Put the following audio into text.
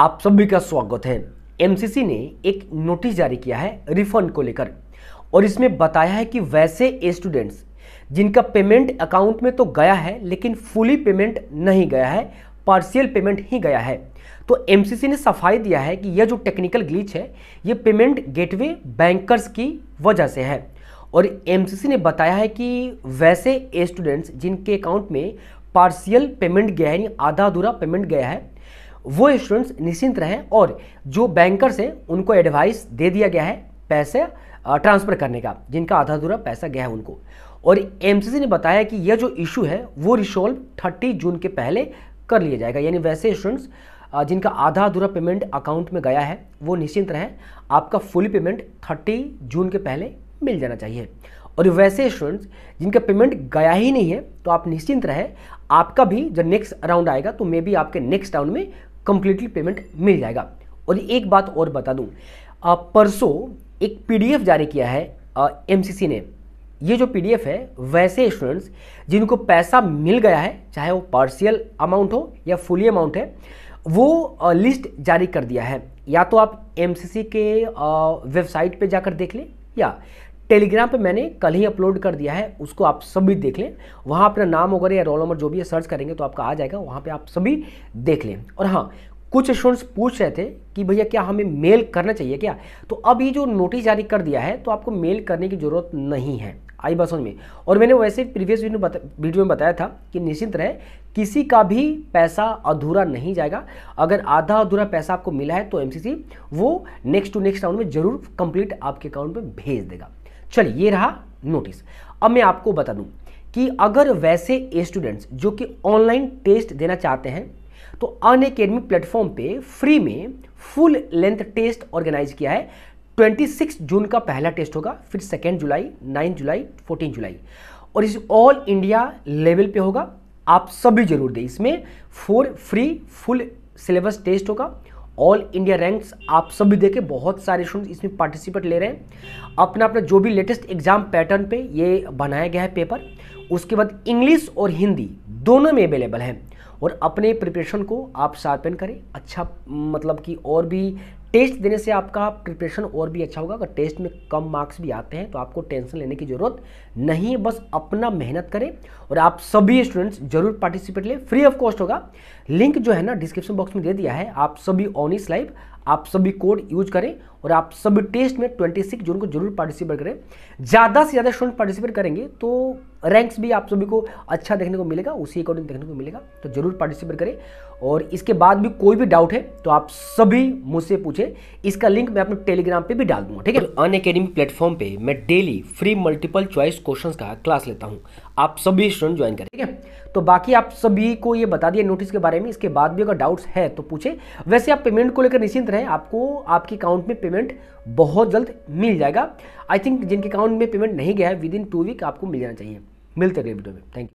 आप सभी का स्वागत है एमसीसी ने एक नोटिस जारी किया है रिफंड को लेकर और इसमें बताया है कि वैसे स्टूडेंट्स जिनका पेमेंट अकाउंट में तो गया है लेकिन फुली पेमेंट नहीं गया है पार्शियल पेमेंट ही गया है तो एमसीसी ने सफाई दिया है कि यह जो टेक्निकल ग्लीच है ये पेमेंट गेटवे बैंकर्स की वजह से है और एमसीसी ने बताया है कि वैसे स्टूडेंट्स जिनके अकाउंट में पार्शियल पेमेंट गया है यानी आधा अधूरा पेमेंट गया है वो स्टूडेंट्स निश्चिंत रहें और जो बैंकर्स हैं उनको एडवाइस दे दिया गया है पैसे ट्रांसफ़र करने का जिनका आधा अधूरा पैसा गया है उनको और एमसीसी ने बताया कि यह जो इशू है वो रिसोल्व 30 जून के पहले कर लिया जाएगा यानी वैसे स्टूडेंट्स जिनका आधा अधूरा पेमेंट अकाउंट में गया है वो निश्चिंत रहें आपका फुल पेमेंट थर्टी जून के पहले मिल जाना चाहिए और वैसे स्टूडेंट्स जिनका पेमेंट गया ही नहीं है तो आप निश्चिंत रहें आपका भी जब नेक्स्ट राउंड आएगा तो मे बी आपके नेक्स्ट राउंड में कंप्लीटली पेमेंट मिल जाएगा और एक बात और बता दूँ परसों एक पीडीएफ जारी किया है एमसीसी ने ये जो पीडीएफ है वैसे स्टूडेंट्स जिनको पैसा मिल गया है चाहे वो पार्शियल अमाउंट हो या फुली अमाउंट है वो लिस्ट जारी कर दिया है या तो आप एमसीसी के वेबसाइट पे जाकर देख लें या टेलीग्राम पे मैंने कल ही अपलोड कर दिया है उसको आप सभी देख लें वहाँ अपना नाम वगैरह या रोल नंबर जो भी है सर्च करेंगे तो आपका आ जाएगा वहाँ पे आप सभी देख लें और हाँ कुछ स्टूडेंट्स पूछ रहे थे कि भैया क्या हमें मेल करना चाहिए क्या तो अब ये जो नोटिस जारी कर दिया है तो आपको मेल करने की ज़रूरत नहीं है आई बात समझ में और मैंने वैसे प्रीवियस वीडियो बता, वीडियो में बताया था कि निश्चिंत रहे किसी का भी पैसा अधूरा नहीं जाएगा अगर आधा अधूरा पैसा आपको मिला है तो एमसीसी वो नेक्स्ट टू नेक्स्ट राउंड में ज़रूर कंप्लीट आपके अकाउंट में भेज देगा चलिए ये रहा नोटिस अब मैं आपको बता दूं कि अगर वैसे स्टूडेंट्स जो कि ऑनलाइन टेस्ट देना चाहते हैं तो अन अकेडमी प्लेटफॉर्म पे फ्री में फुल लेंथ टेस्ट ऑर्गेनाइज किया है 26 जून का पहला टेस्ट होगा फिर सेकेंड जुलाई 9 जुलाई 14 जुलाई और इस ऑल इंडिया लेवल पे होगा आप सभी जरूर दें इसमें four free full syllabus test होगा ऑल इंडिया रैंक्स आप सब भी देखें बहुत सारे स्टूडेंट्स इसमें पार्टिसिपेट ले रहे हैं अपना अपना जो भी लेटेस्ट एग्जाम पैटर्न पे ये बनाया गया है पेपर उसके बाद इंग्लिश और हिंदी दोनों में अवेलेबल है और अपने प्रिपरेशन को आप शार्पन करें अच्छा मतलब कि और भी टेस्ट देने से आपका प्रिपरेशन और भी अच्छा होगा अगर टेस्ट में कम मार्क्स भी आते हैं तो आपको टेंशन लेने की ज़रूरत नहीं है बस अपना मेहनत करें और आप सभी स्टूडेंट्स जरूर पार्टिसिपेट लें फ्री ऑफ कॉस्ट होगा लिंक जो है ना डिस्क्रिप्शन बॉक्स में दे दिया है आप सभी ऑनिस लाइव आप सभी कोड यूज करें और आप सभी टेस्ट में ट्वेंटी जून को जरूर पार्टिसिपेट करें ज़्यादा से ज़्यादा स्टूडेंट पार्टिसिपेट करेंगे तो रैंक्स भी आप सभी को अच्छा देखने को मिलेगा उसी अकॉर्डिंग देखने को मिलेगा तो जरूर पार्टिसिपेट करें और इसके बाद भी कोई भी डाउट है तो आप सभी मुझसे पूछें इसका लिंक मैं अपने टेलीग्राम पे भी डाल दूंगा ठीक है अन अकेडमी प्लेटफॉर्म पे मैं daily free multiple choice questions का क्लास लेता हूँ आप सभी स्टूडेंट ज्वाइन करें ठीक है तो बाकी आप सभी को ये बता दिया नोटिस के बारे में इसके बाद भी अगर डाउट्स है तो पूछे वैसे आप पेमेंट को लेकर निश्चिंत रहें आपको आपके अकाउंट में पेमेंट बहुत जल्द मिल जाएगा आई थिंक जिनके अकाउंट में पेमेंट नहीं गया है विद इन टू वीक आपको मिल जाना चाहिए मिलते अगले वीडियो में थैंक यू